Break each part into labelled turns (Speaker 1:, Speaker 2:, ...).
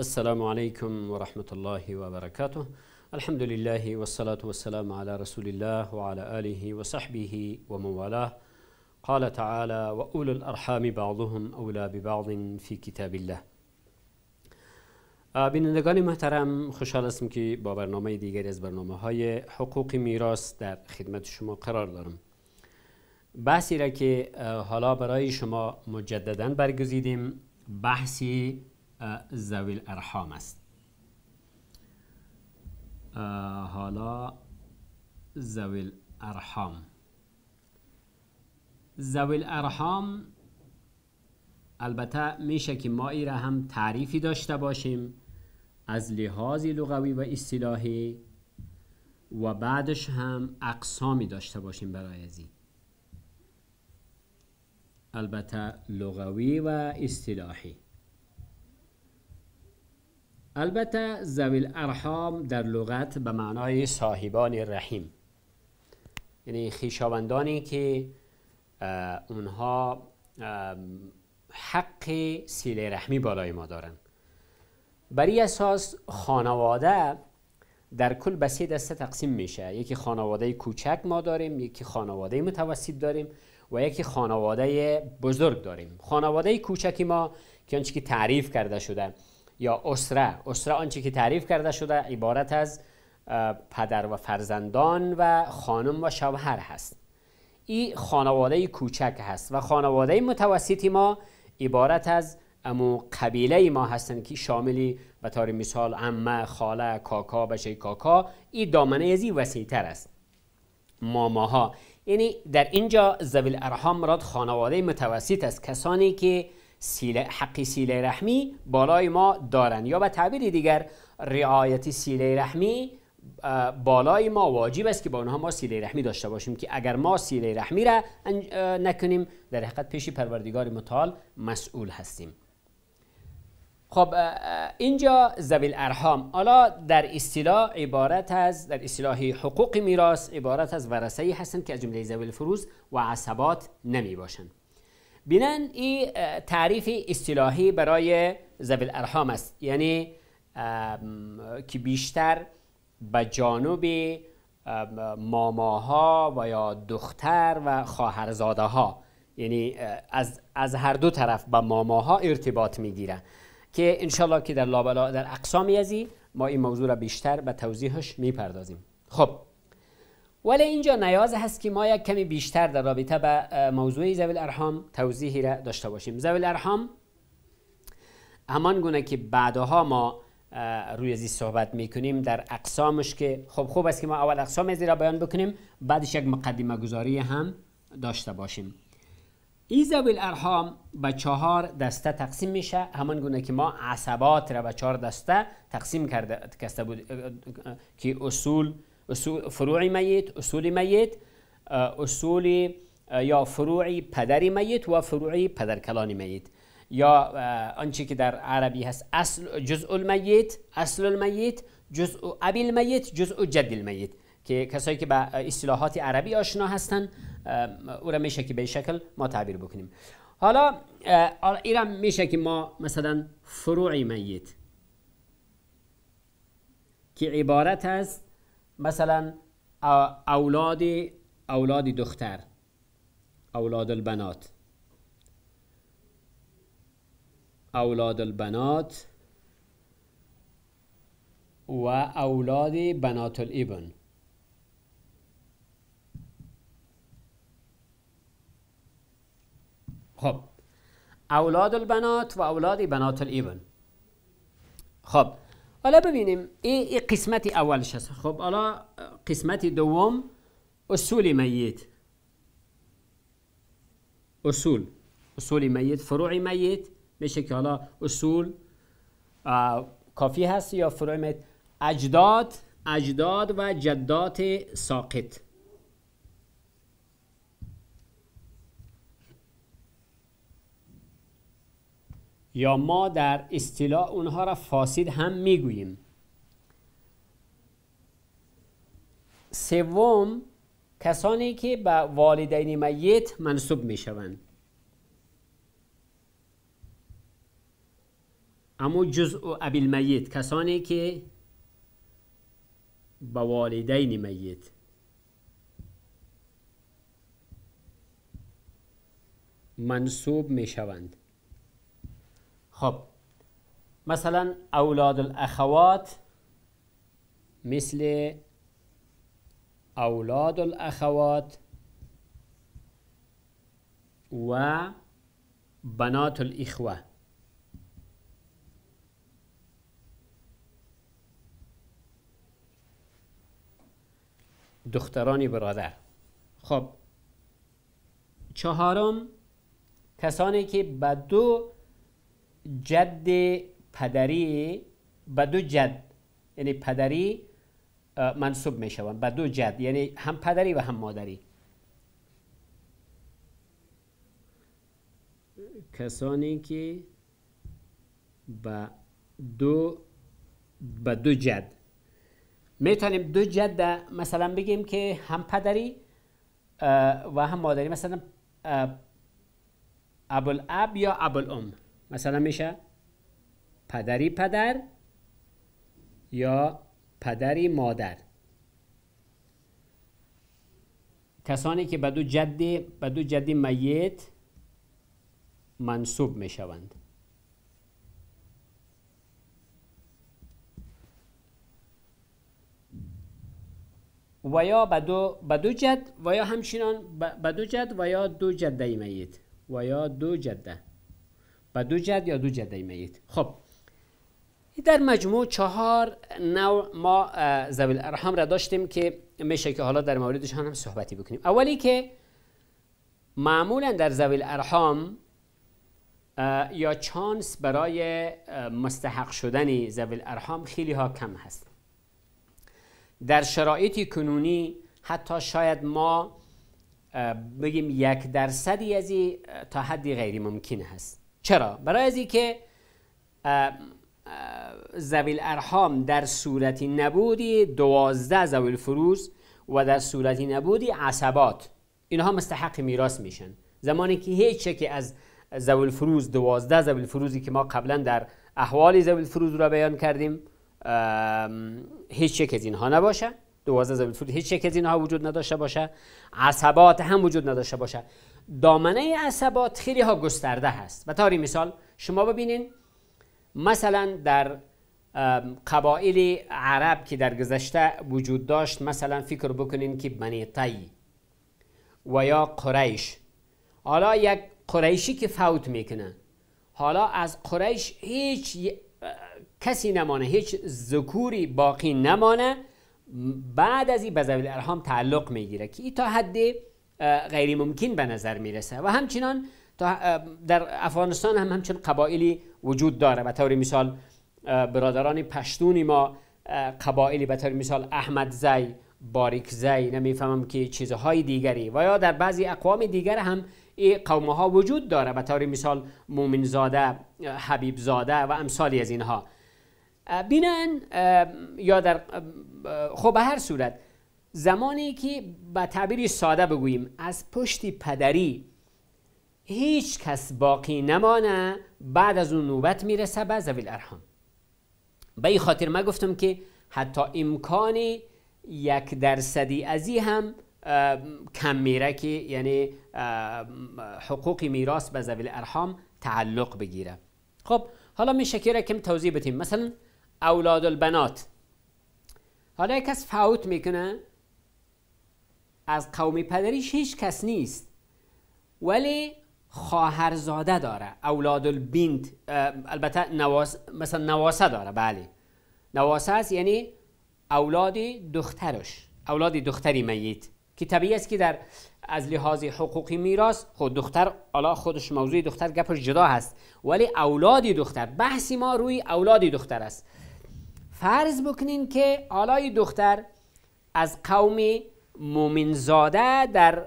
Speaker 1: السلام علیکم و رحمت الله وبركاته الحمد لله و والسلام على رسول الله وعلى آله وصحبه وموالاه قال و اول الأرحام بعضهم أولى ببعض في کتاب الله بینندگان محترم خوشحال هستم که با برنامه دیگری از برنامه های حقوق میراث در خدمت شما قرار دارم بحثی را که حالا برای شما مجددا برگزیدیم بحثی زویل ارحام است حالا زویل ارحام زویل ارحام البته میشه که ما ای را هم تعریفی داشته باشیم از لحاظ لغوی و اصطلاحی و بعدش هم اقسامی داشته باشیم برای ازی البته لغوی و اصطلاحی البته زویل ارحام در لغت به معنای صاحبان رحیم یعنی خیشاوندانی که اونها حق سیل رحمی بالای ما دارن برای اساس خانواده در کل به سه دسته تقسیم میشه یکی خانواده کوچک ما داریم یکی خانواده متوسط داریم و یکی خانواده بزرگ داریم خانواده کوچکی ما که آنچه که تعریف کرده شده یا اسره اسره آنچه که تعریف کرده شده عبارت از پدر و فرزندان و خانم و شوهر هست این خانواده کوچک هست و خانواده متوسطی ما عبارت از امو قبیله ما هستند که شاملی به طور مثال عمه خاله کاکا بچه کاکا این دامنه ازی وسیع تر است ماماها یعنی در اینجا زویل ارحام مراد خانواده متوسط است کسانی که حق حقی سیله رحمی بالای ما دارن یا به تعبیر دیگر رعایت سیله رحمی بالای ما واجب است که با اونها ما سیله رحمی داشته باشیم که اگر ما سیله رحمی را نکنیم در حقیقت پیش پروردگار متعال مسئول هستیم خب اینجا زویل ارحام حالا در اصطلاح عبارت از در اصطلاح حقوق میراث عبارت از ورثه هستند که از جمله زویل فروز و عصبات نمی باشند بینن این تعریف اصطلاحی برای ذوی الارحام است یعنی که بیشتر به جانب ماماها و یا دختر و خواهرزاده ها یعنی از, از هر دو طرف به ماماها ارتباط میگیره که انشالله که در لابلا در اقسامی ازی ما این موضوع را بیشتر به توضیحش میپردازیم خب ولی اینجا نیاز هست که ما یک کمی بیشتر در رابطه به موضوع زوی الارحام توضیحی را داشته باشیم زوی الارحام همان گونه که بعدها ما روی زی صحبت میکنیم در اقسامش که خب خوب است که ما اول اقسام زی را بیان بکنیم بعدش یک مقدمه گذاری هم داشته باشیم ای زوی الارحام به چهار دسته تقسیم میشه همان گونه که ما عصبات را به چهار دسته تقسیم کرده بود که اصول اصول فروع میت اصول میت اصول یا فروعی پدری میت و فروع پدر کلانی میت یا آنچه که در عربی هست اصل جزء المیت اصل المیت جزء ابی المیت جزء جد المیت که کسایی که به اصطلاحات عربی آشنا هستن او را میشه که به شکل ما تعبیر بکنیم حالا این میشه که ما مثلا فروعی میت که عبارت است مثلا اولاد اولاد دختر اولاد البنات اولاد البنات و اولاد بنات الابن خب اولاد البنات و اولاد بنات الابن خب حالا ببینیم این قسمت اولش هست خب حالا قسمت دوم اصول میت اصول اصول میت فروع میت میشه که حالا اصول کافی هست یا فروع میت اجداد اجداد و جدات ساقط یا ما در اصطلاح اونها را فاسد هم میگوییم سوم کسانی که به والدین میت منصوب میشوند اما جزء ابیل میت کسانی که به والدین میت منصوب میشوند خب مثلا اولاد الاخوات مثل اولاد الاخوات و بنات الاخوه دختران برادر خب چهارم کسانی که به دو جد پدری به دو جد یعنی پدری منصوب می شوند به دو جد یعنی هم پدری و هم مادری کسانی که به دو به دو جد میتونیم دو جد مثلا بگیم که هم پدری و هم مادری مثلا ابوالاب یا ابوالام مثلا میشه پدری پدر یا پدری مادر کسانی که به دو جدی به دو جدی میت منصوب میشوند و یا به دو, دو جد و یا همچنان به دو جد و یا دو جده میت و یا دو جده و دو جد یا دو جد میت خب در مجموع چهار نوع ما زویل ارحام را داشتیم که میشه که حالا در موردش هم صحبتی بکنیم اولی که معمولا در زویل ارحام یا چانس برای مستحق شدن زویل ارحام خیلی ها کم هست در شرایطی کنونی حتی شاید ما بگیم یک درصدی از تا حدی غیر ممکن هست چرا؟ برای از اینکه زویل ارحام در صورتی نبودی دوازده زویل فروز و در صورتی نبودی عصبات اینها مستحق میراث میشن زمانی که هیچ یکی از زویل فروز دوازده زویل فروزی که ما قبلا در احوال زویل فروز را بیان کردیم هیچ یک از اینها نباشه دوازده زویل فروز هیچ یک از اینها وجود نداشته باشه عصبات هم وجود نداشته باشه دامنه عصبات خیلی ها گسترده هست و تاری مثال شما ببینین مثلا در قبایل عرب که در گذشته وجود داشت مثلا فکر بکنین که بنی طی و یا قریش حالا یک قریشی که فوت میکنه حالا از قریش هیچ کسی نمانه هیچ ذکوری باقی نمانه بعد از این به ارحام تعلق میگیره که ای تا حد غیر ممکن به نظر میرسه و همچنان در افغانستان هم همچنان قبایلی وجود داره به طور مثال برادران پشتون ما قبایلی به طور مثال احمد زی باریک زی نمیفهمم که چیزهای دیگری و یا در بعضی اقوام دیگر هم این قومها وجود داره به طور مثال مومن زاده حبیب زاده و امثالی از اینها بینن یا در خب به هر صورت زمانی که به تعبیری ساده بگوییم از پشت پدری هیچ کس باقی نمانه بعد از اون نوبت میرسه به زویل ارحام به این خاطر ما گفتم که حتی امکان یک درصدی ازی هم کم میره که یعنی حقوق میراث به زویل ارحام تعلق بگیره خب حالا میشه که کم توضیح بتیم مثلا اولاد البنات حالا یک کس فوت میکنه از قوم پدریش هیچ کس نیست ولی خواهرزاده داره اولاد البنت البته نواس مثلا نواسه داره بله نواسه است یعنی اولاد دخترش اولاد دختری میت که طبیعی است که در از لحاظ حقوقی میراث خود دختر حالا خودش موضوع دختر گپش جدا هست ولی اولاد دختر بحث ما روی اولاد دختر است فرض بکنین که آلای دختر از قوم مومین زاده در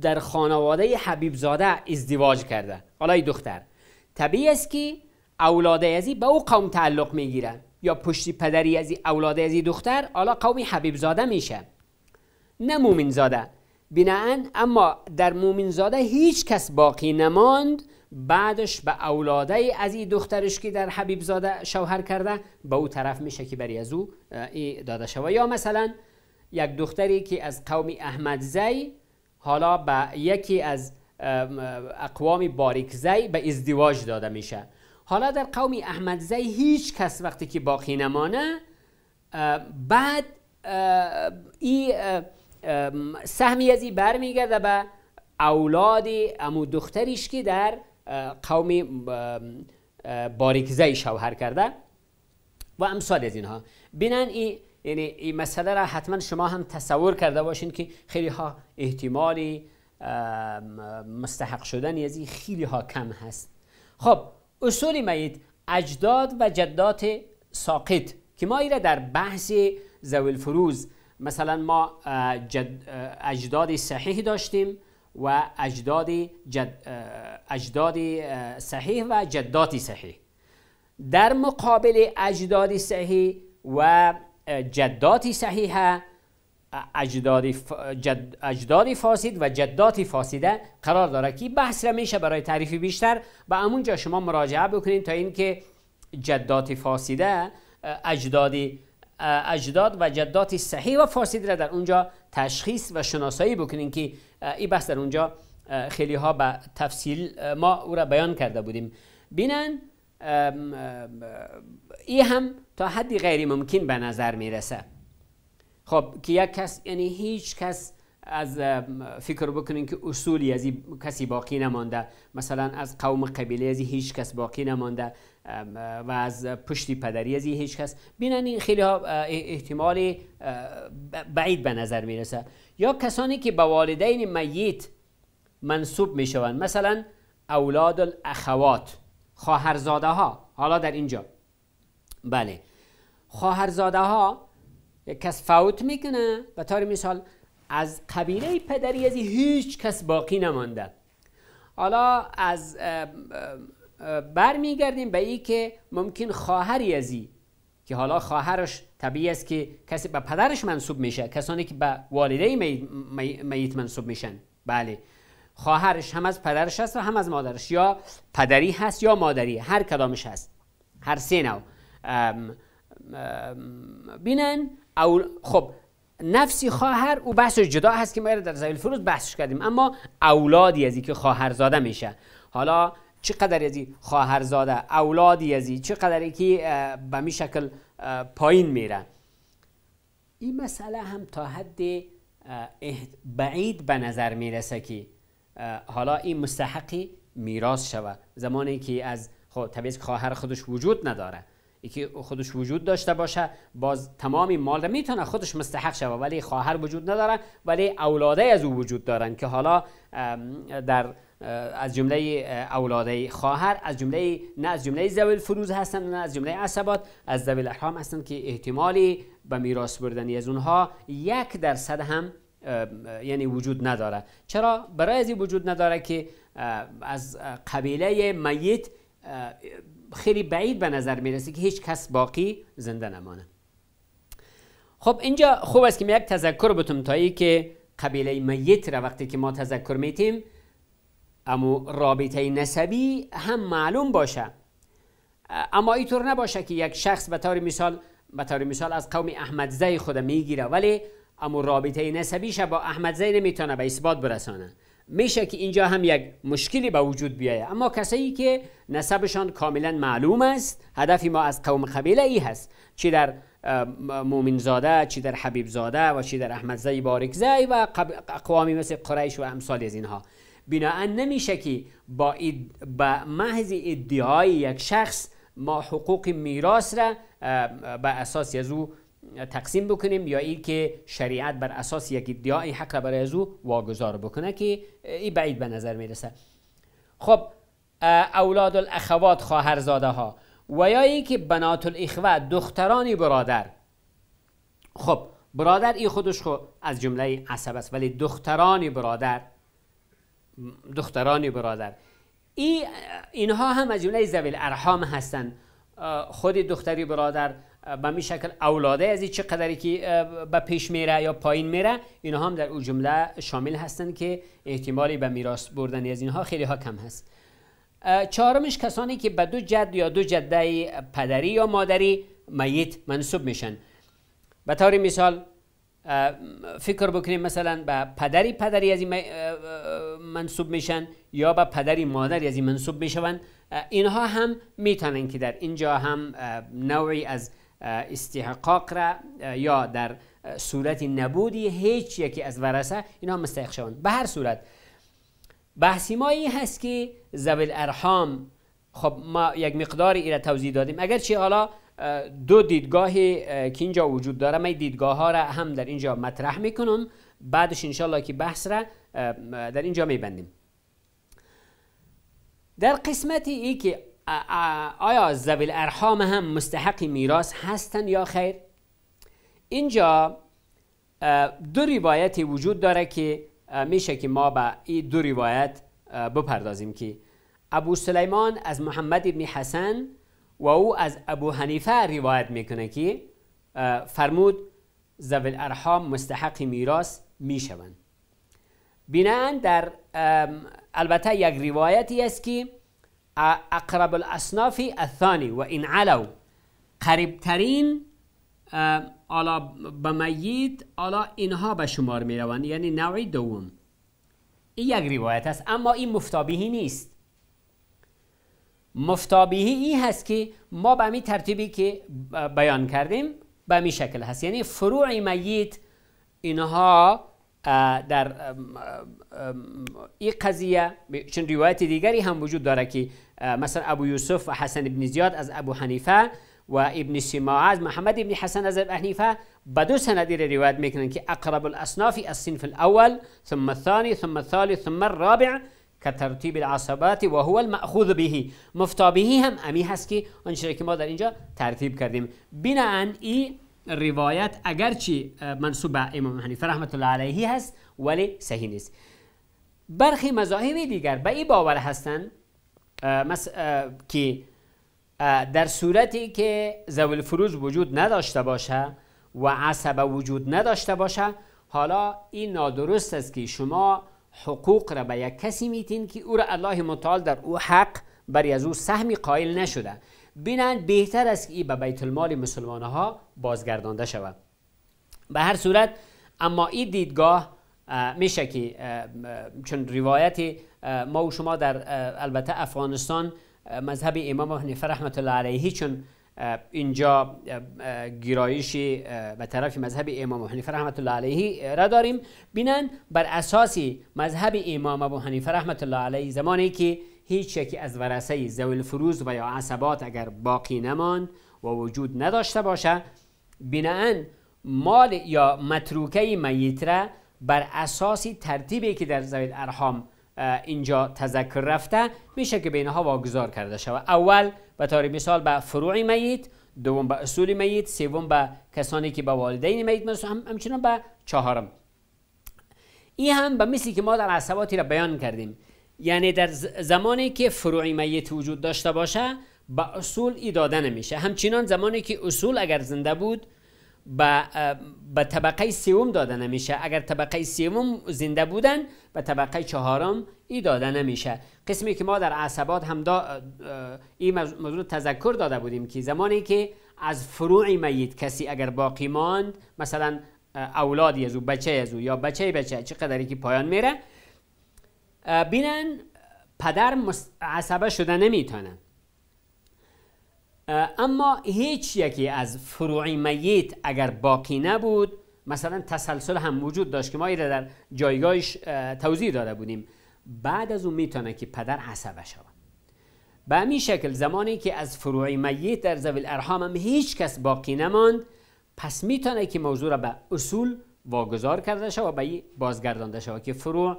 Speaker 1: در خانواده حبیب زاده ازدواج کرده حالا دختر طبیعی است که اولاد ازی به او قوم تعلق میگیره یا پشتی پدری از اولاد ازی دختر حالا قوم حبیب زاده میشه نه مومن زاده بناهن اما در مومن زاده هیچ کس باقی نماند بعدش به اولاده از این دخترش که در حبیب زاده شوهر کرده به او طرف میشه که برای از او داده شوه یا مثلا یک دختری که از قوم احمدزی حالا به یکی از اقوام باریکزی به ازدواج داده میشه حالا در قوم احمدزی هیچ کس وقتی که باقی نمانه بعد این سهمی از این برمیگرده به اولاد امو دختریش که در قوم باریکزی شوهر کرده و امثال از اینها بینن این یعنی این مسئله را حتما شما هم تصور کرده باشین که خیلی ها احتمالی مستحق شدن این خیلی ها کم هست خب اصولی میت اجداد و جدات ساقط که ما را در بحث زوی فروز مثلا ما جد اجداد صحیح داشتیم و اجداد, جد صحیح و جدات صحیح در مقابل اجداد صحیح و جداتی صحیحه اجدادی جد فاسد و جداتی فاسده قرار داره که بحث را میشه برای تعریف بیشتر و همونجا شما مراجعه بکنید تا اینکه جدات فاسده اجدادی اجداد و جدات صحیح و فاسد را در اونجا تشخیص و شناسایی بکنین که این بحث در اونجا خیلی ها به تفصیل ما او را بیان کرده بودیم بینن این هم تا حدی غیر ممکن به نظر میرسه خب که یک کس یعنی هیچ کس از فکر بکنین که اصولی از کسی باقی نمانده مثلا از قوم قبیله از هیچ کس باقی نمانده و از پشتی پدری از هیچ کس بینن این خیلی احتمال بعید به نظر میرسه یا کسانی که به والدین میت منصوب میشوند مثلا اولاد الاخوات خواهرزاده ها حالا در اینجا بله خواهرزاده ها کس فوت میکنه به طور مثال از قبیله پدری از هیچ کس باقی نمانده حالا از برمیگردیم به این که ممکن خواهری ازی که حالا خواهرش طبیعی است که کسی به پدرش منصوب میشه کسانی که به والده میت منصوب میشن بله خواهرش هم از پدرش هست و هم از مادرش یا پدری هست یا مادری هر کدامش هست هر سه نو بینن او خب نفسی خواهر او بحثش جدا هست که ما در زایل فروز بحثش کردیم اما اولادی ازی که خواهر زاده میشه حالا چقدر ازی خواهر زاده اولادی ازی چقدر که به می شکل پایین میره این مسئله هم تا حد بعید به نظر میرسه که حالا این مستحقی میراث شود زمانی که از خب طبیعی خواهر خودش وجود نداره که خودش وجود داشته باشه باز تمام مال را میتونه خودش مستحق شوه ولی خواهر وجود نداره ولی اولاده از او وجود دارن که حالا در از جمله اولاده خواهر از جمله نه از جمله زویل فروز هستند نه از جمله عصبات از زویل احرام هستند که احتمالی به میراث بردنی از اونها یک درصد هم یعنی وجود نداره چرا برای از وجود نداره که از قبیله میت خیلی بعید به نظر میرسه که هیچ کس باقی زنده نمانه خب اینجا خوب است که من یک تذکر بتم تا که قبیله میت را وقتی که ما تذکر میتیم اما رابطه نسبی هم معلوم باشه اما اینطور نباشه که یک شخص به طور مثال به طور مثال از قوم احمدزی خود میگیره ولی اما رابطه نسبیش با زی نمیتونه به اثبات برسانه میشه که اینجا هم یک مشکلی به وجود بیایه اما کسایی که نسبشان کاملا معلوم است هدف ما از قوم قبیله ای هست چی در مومن زاده چی در حبیب زاده و چی در احمد زای بارک زای و اقوامی مثل قریش و امثال از اینها بنا نمیشه که با, اید با محض ادعای یک شخص ما حقوق میراث را به اساس از او تقسیم بکنیم یا ای که شریعت بر اساس یک ادعای حق را برای از او واگذار بکنه که این بعید به نظر میرسه خب اولاد الاخوات خواهرزاده ها و یا ای که بنات الاخوه دخترانی برادر خب برادر ای خودش خو از جمله عصب است ولی دختران برادر دخترانی برادر ای اینها هم از جمله زویل ارحام هستند خود دختری برادر به می شکل اولاده از چه قدری که به پیش میره یا پایین میره اینها هم در او جمله شامل هستند که احتمالی به میراث بردن از اینها خیلی ها کم هست چهارمش کسانی که به دو جد یا دو جده پدری یا مادری میت منصوب میشن به طور مثال فکر بکنیم مثلا به پدری پدری از این منصوب میشن یا به پدری مادری از این منصوب میشوند اینها هم میتونن که در اینجا هم نوعی از استحقاق را یا در صورت نبودی هیچ یکی از ورثه اینا مستحق شوند به هر صورت بحثی ما این هست که زبل ارحام خب ما یک مقدار ایره توضیح دادیم چی حالا دو دیدگاهی که اینجا وجود داره من دیدگاه ها را هم در اینجا مطرح میکنم بعدش انشالله که بحث را در اینجا میبندیم در قسمت ای که آیا زویل ارحام هم مستحق میراث هستند یا خیر اینجا دو روایتی وجود داره که میشه که ما به این دو روایت بپردازیم که ابو سلیمان از محمد ابن حسن و او از ابو حنیفه روایت میکنه که فرمود زویل ارحام مستحق میراث میشوند بینن در البته یک روایتی است که اقرب الاصناف الثانی و این علو قریبترین حالا به میت اینها به شمار می روند یعنی نوعی دوم این یک روایت است اما این مفتابیهی نیست مفتابیهی این هست که ما به می ترتیبی که بیان کردیم به می شکل هست یعنی فروع میت اینها آه، در این قضیه چون روایت دیگری هم وجود داره که آه، مثلا ابو یوسف و حسن ابن زیاد از ابو حنیفه و ابن سیما از محمد ابن حسن از ابو حنیفه به دو سندی روایت میکنن که اقرب الاصناف الصنف الاول ثم الثانی ثم الثالث ثم الرابع كترتيب العصبات وهو المأخوذ به مفتابه هم امی هست که که ما در اینجا ترتیب کردیم بناء ای روایت اگرچه منصوب به امام حنیفه رحمت الله علیه هست ولی صحیح نیست برخی مذاهب دیگر به این باور هستند که در صورتی که زول فروز وجود نداشته باشه و عصب وجود نداشته باشه حالا این نادرست است که شما حقوق را به یک کسی میتین که او را الله متعال در او حق بر از او سهمی قائل نشده بینند بهتر است که این به بیت المال مسلمان ها بازگردانده شود به هر صورت اما این دیدگاه میشه که چون روایت ما و شما در البته افغانستان مذهب امام حنیفه رحمت الله علیه چون اینجا گرایش به طرف مذهب امام حنیفه رحمت الله علیه را داریم بینن بر اساس مذهب امام ابو حنیفه رحمت الله علیه زمانی که هیچ یکی از ورسه زویل فروز و یا عصبات اگر باقی نماند و وجود نداشته باشه، بناهن مال یا متروکه را بر اساسی ترتیبی که در زویل ارحام اینجا تذکر رفته میشه که به اینها واگذار کرده شود اول به طور مثال به فروع میت دوم به اصول میت سوم به کسانی که به والدین میت هم همچنان به چهارم این هم به مثلی که ما در عصباتی را بیان کردیم یعنی در زمانی که فروعی میت وجود داشته باشه به اصول ای داده نمیشه همچنان زمانی که اصول اگر زنده بود به به طبقه سوم داده نمیشه اگر طبقه سوم زنده بودن به طبقه چهارم ای داده نمیشه قسمی که ما در عصبات هم این موضوع تذکر داده بودیم که زمانی که از فروع میت کسی اگر باقی ماند مثلا اولاد از او بچه از او یا بچه بچه چقدر که پایان میره بینن پدر عصبه شده نمیتونه اما هیچ یکی از فروعی میت اگر باقی نبود مثلا تسلسل هم وجود داشت که ما ایره در جایگاهش توضیح داده بودیم بعد از اون میتونه که پدر عصبه شود به همین شکل زمانی که از فروعی میت در زوی الارحام هم هیچ کس باقی نماند پس میتونه که موضوع را به اصول واگذار کرده و به بازگردانده شود که فروع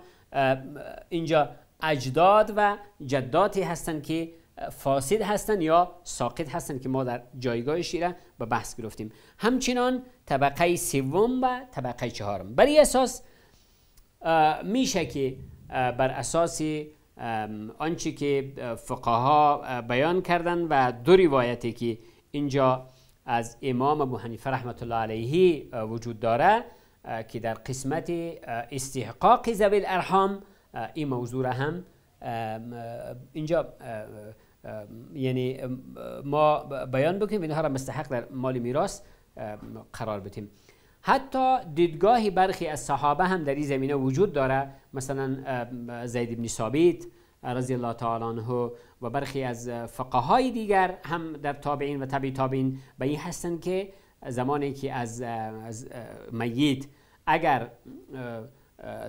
Speaker 1: اینجا اجداد و جداتی هستند که فاسد هستند یا ساقط هستند که ما در جایگاه شیره به بحث گرفتیم همچنان طبقه سوم و طبقه چهارم برای اساس میشه که بر اساس آنچه که فقها بیان کردن و دو روایتی که اینجا از امام ابو حنیفه رحمت الله علیه وجود داره که در قسمت استحقاق ذوی الارحام این موضوع را هم اینجا یعنی ما بیان بکنیم اینها را مستحق در مال میراث قرار بدیم حتی دیدگاه برخی از صحابه هم در این زمینه وجود داره مثلا زید بن ثابت رضی الله تعالی عنه و برخی از فقهای دیگر هم در تابعین و تبع تابعین به این هستند که زمانی که از, میت اگر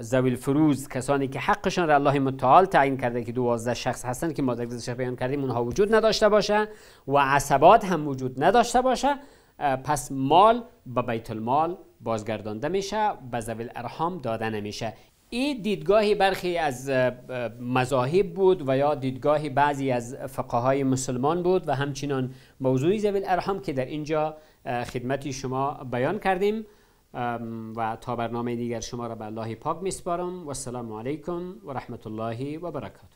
Speaker 1: زویل فروز کسانی که حقشان را الله متعال تعیین کرده که دوازده شخص هستند که ما در گذشته بیان کردیم اونها وجود نداشته باشه و عصبات هم وجود نداشته باشه پس مال به بیت المال بازگردانده میشه به زویل ارحام داده نمیشه این دیدگاهی برخی از مذاهب بود و یا دیدگاه بعضی از فقهای مسلمان بود و همچنان موضوعی زویل ارحام که در اینجا خدمت شما بیان کردیم و تا برنامه دیگر شما را به الله پاک میسپارم و السلام علیکم و رحمت الله و برکاته